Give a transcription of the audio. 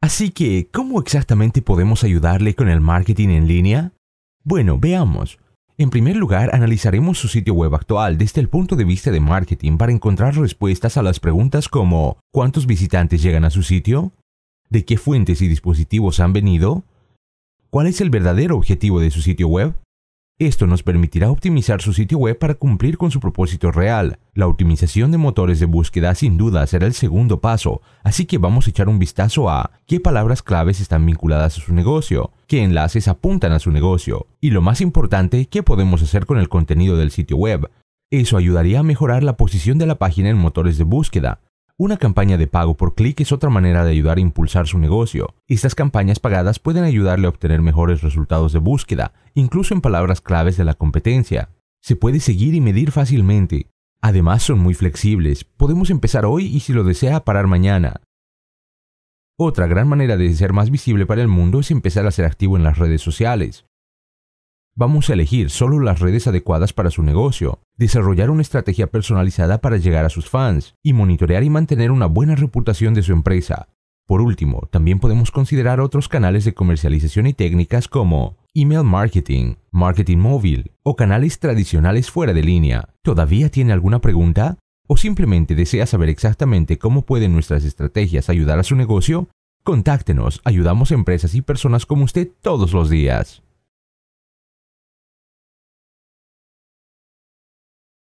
Así que, ¿cómo exactamente podemos ayudarle con el marketing en línea? Bueno, veamos. En primer lugar, analizaremos su sitio web actual desde el punto de vista de marketing para encontrar respuestas a las preguntas como ¿cuántos visitantes llegan a su sitio? ¿De qué fuentes y dispositivos han venido? ¿Cuál es el verdadero objetivo de su sitio web? Esto nos permitirá optimizar su sitio web para cumplir con su propósito real. La optimización de motores de búsqueda sin duda será el segundo paso, así que vamos a echar un vistazo a qué palabras claves están vinculadas a su negocio, qué enlaces apuntan a su negocio y lo más importante, qué podemos hacer con el contenido del sitio web. Eso ayudaría a mejorar la posición de la página en motores de búsqueda, una campaña de pago por clic es otra manera de ayudar a impulsar su negocio. Estas campañas pagadas pueden ayudarle a obtener mejores resultados de búsqueda, incluso en palabras claves de la competencia. Se puede seguir y medir fácilmente. Además son muy flexibles, podemos empezar hoy y si lo desea parar mañana. Otra gran manera de ser más visible para el mundo es empezar a ser activo en las redes sociales. Vamos a elegir solo las redes adecuadas para su negocio, desarrollar una estrategia personalizada para llegar a sus fans y monitorear y mantener una buena reputación de su empresa. Por último, también podemos considerar otros canales de comercialización y técnicas como email marketing, marketing móvil o canales tradicionales fuera de línea. ¿Todavía tiene alguna pregunta? ¿O simplemente desea saber exactamente cómo pueden nuestras estrategias ayudar a su negocio? Contáctenos, ayudamos a empresas y personas como usted todos los días.